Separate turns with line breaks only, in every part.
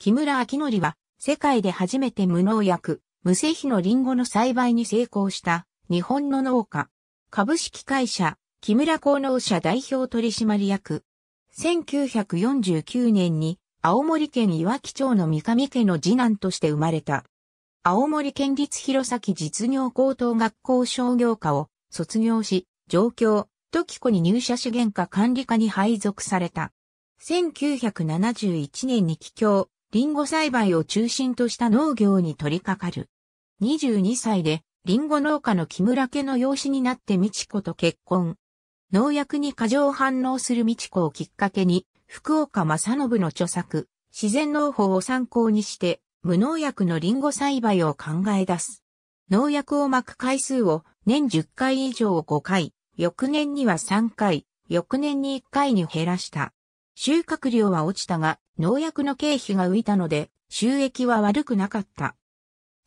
木村明則は、世界で初めて無農薬、無製品のリンゴの栽培に成功した日本の農家。株式会社、木村工農社代表取締役。1949年に青森県岩木町の三上家の次男として生まれた。青森県立弘前実業高等学校商業科を卒業し、上京、時子に入社資源課管理課に配属された。1971年に帰郷、リンゴ栽培を中心とした農業に取り掛かる。22歳で、リンゴ農家の木村家の養子になって美智子と結婚。農薬に過剰反応する美智子をきっかけに、福岡正信の著作、自然農法を参考にして、無農薬のリンゴ栽培を考え出す。農薬をまく回数を年10回以上5回、翌年には3回、翌年に1回に減らした。収穫量は落ちたが、農薬の経費が浮いたので、収益は悪くなかった。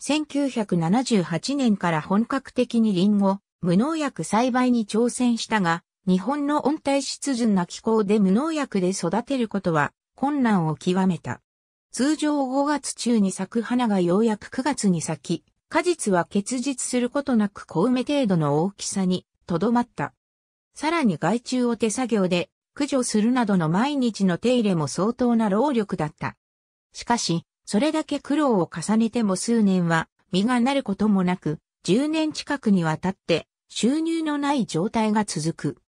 1978年から本格的にリンゴ、無農薬栽培に挑戦したが、日本の温帯湿潤な気候で無農薬で育てることは困難を極めた。通常5月中に咲く花がようやく9月に咲き、果実は結実することなく小梅程度の大きさにとどまった。さらに害虫を手作業で駆除するなどの毎日の手入れも相当な労力だった。しかし、それだけ苦労を重ねても数年は実がなることもなく、10年近くにわたって収入のない状態が続く。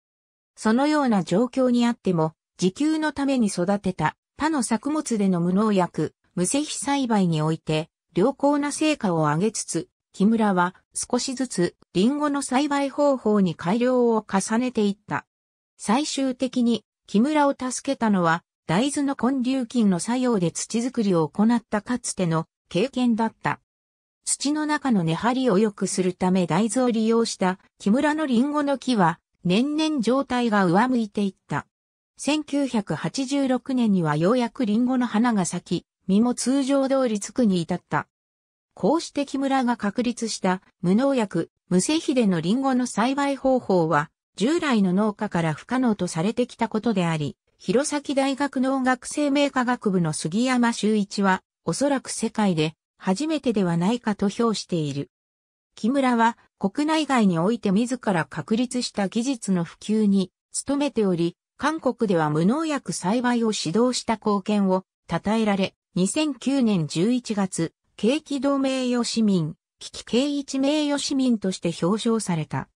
そのような状況にあっても、自給のために育てた他の作物での無農薬、無施肥栽培において、良好な成果を上げつつ、木村は少しずつリンゴの栽培方法に改良を重ねていった。最終的に木村を助けたのは大豆の根粒菌の作用で土作りを行ったかつての経験だった。土の中の根張りを良くするため大豆を利用した木村のリンゴの木は年々状態が上向いていった。1986年にはようやくリンゴの花が咲き、実も通常通りつくに至った。こうして木村が確立した無農薬、無施肥でのリンゴの栽培方法は従来の農家から不可能とされてきたことであり、弘前大学農学生命科学部の杉山修一は、おそらく世界で初めてではないかと評している。木村は国内外において自ら確立した技術の普及に努めており、韓国では無農薬栽培を指導した貢献を称えられ、2009年11月、景気同名誉市民、危機系一名誉市民として表彰された。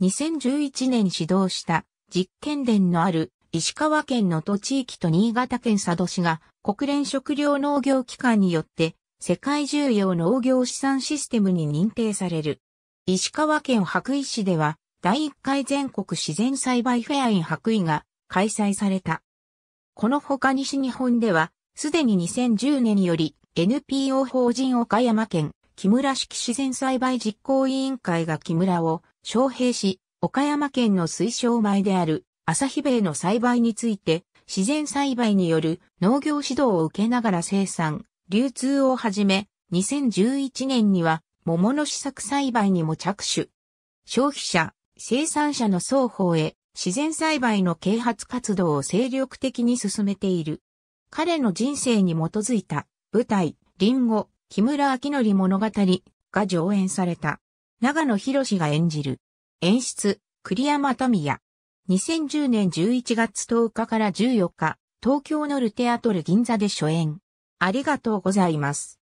2011年始動した実験田のある石川県の土地域と新潟県佐渡市が国連食糧農業機関によって世界重要農業資産システムに認定される。石川県白衣市では第1回全国自然栽培フェアイン白衣が開催された。このほか西日本ではすでに2010年より NPO 法人岡山県木村式自然栽培実行委員会が木村を昌平市、岡山県の推奨米である、朝日米の栽培について、自然栽培による農業指導を受けながら生産、流通をはじめ、2011年には桃の試作栽培にも着手。消費者、生産者の双方へ自然栽培の啓発活動を精力的に進めている。彼の人生に基づいた舞台、リンゴ、木村明則物語が上演された。長野博士が演じる。演出、栗山富也。2010年11月10日から14日、東京のルテアトル銀座で初演。ありがとうございます。